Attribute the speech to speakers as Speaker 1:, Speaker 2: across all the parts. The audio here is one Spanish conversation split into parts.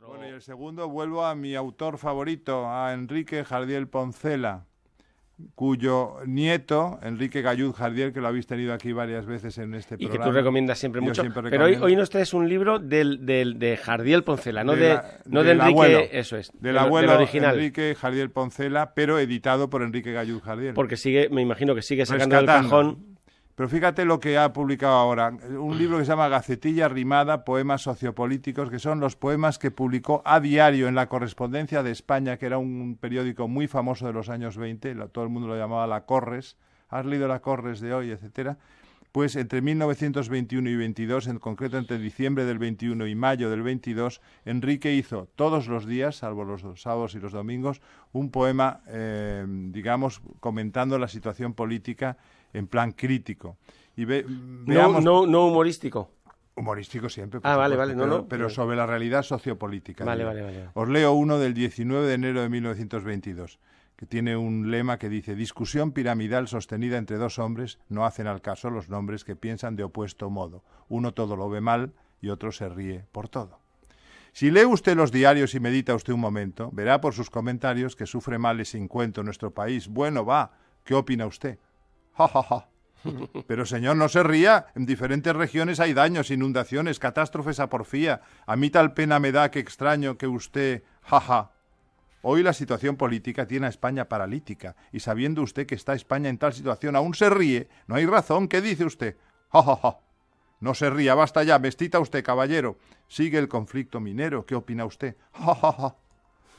Speaker 1: Bueno, y el segundo vuelvo a mi autor favorito, a Enrique Jardiel Poncela, cuyo nieto, Enrique Gayud Jardiel, que lo habéis tenido aquí varias veces en este programa. Y que tú recomiendas siempre mucho. pero hoy, hoy
Speaker 2: nos traes un libro de Jardiel Poncela, no de, no de Enrique, eso es. Del de, abuelo original. Enrique Jardiel Poncela, pero editado
Speaker 1: por Enrique Gayud Jardiel. Porque sigue, me imagino que sigue sacando del cajón pero fíjate lo que ha publicado ahora, un mm. libro que se llama Gacetilla Rimada, Poemas Sociopolíticos, que son los poemas que publicó a diario en la correspondencia de España, que era un periódico muy famoso de los años 20, todo el mundo lo llamaba La Corres, has leído La Corres de hoy, etcétera pues entre 1921 y 22, en concreto entre diciembre del 21 y mayo del 22, Enrique hizo todos los días, salvo los sábados y los domingos, un poema, eh, digamos, comentando la situación política en plan crítico. no, humorístico. Humorístico siempre. Ah, vale, vale, no, pero, eh. sobre la realidad sociopolítica. vale, vale, vale. Os leo uno del 19 de enero de 1922 tiene un lema que dice discusión piramidal sostenida entre dos hombres no hacen al caso los nombres que piensan de opuesto modo. Uno todo lo ve mal y otro se ríe por todo. Si lee usted los diarios y medita usted un momento, verá por sus comentarios que sufre males sin cuento nuestro país. Bueno, va, ¿qué opina usted? Ja, ja, ja. Pero señor, no se ría. En diferentes regiones hay daños, inundaciones, catástrofes a porfía. A mí tal pena me da que extraño que usted, jaja, ja, Hoy la situación política tiene a España paralítica, y sabiendo usted que está España en tal situación aún se ríe, no hay razón, ¿qué dice usted? ¡Ja, ja, ja! No se ría, basta ya, vestita usted, caballero. Sigue el conflicto minero, ¿qué opina usted? ¡Ja, ja, ja!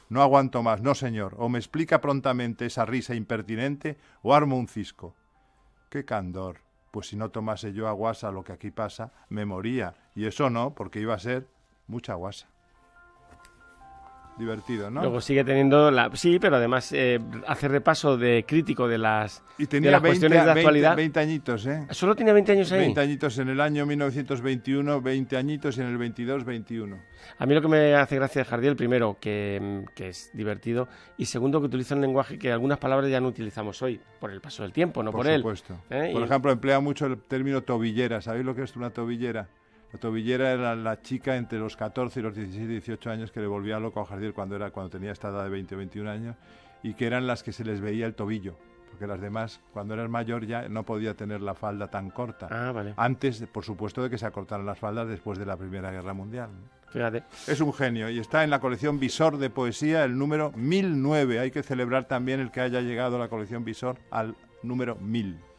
Speaker 1: No aguanto más, no señor, o me explica prontamente esa risa impertinente, o armo un cisco. ¡Qué candor! Pues si no tomase yo aguasa lo que aquí pasa, me moría, y eso no, porque iba a ser mucha guasa
Speaker 2: divertido, ¿no? Luego sigue teniendo la... Sí, pero además eh, hace repaso de crítico de las, y tenía de 20, cuestiones añitos, ¿eh? Solo tenía 20 años ahí. 20 añitos en el año 1921, 20 añitos en el 22, 21. A mí lo que me hace gracia de Jardiel, primero, que, es divertido, y segundo, que utiliza un lenguaje que algunas palabras ya no utilizamos hoy, por el paso del tiempo, no por, por supuesto. ¿eh? Por ejemplo,
Speaker 1: emplea mucho el término tobillera. ¿Sabéis lo que es una tobillera? La tobillera era la chica entre los 14 y los 16 18 años que le volvía loco a Jardiel cuando, era, cuando tenía esta edad de 20 o 21 años y que eran las que se les veía el tobillo. Porque las demás, cuando eras mayor, ya no podía tener la falda tan corta. Ah, vale. Antes, por supuesto, de que se acortaran las faldas después de la Primera Guerra Mundial. Fíjate. Es un genio y está en la colección Visor de Poesía, el número 1009. Hay que celebrar también el que haya
Speaker 2: llegado la colección Visor al número 1000.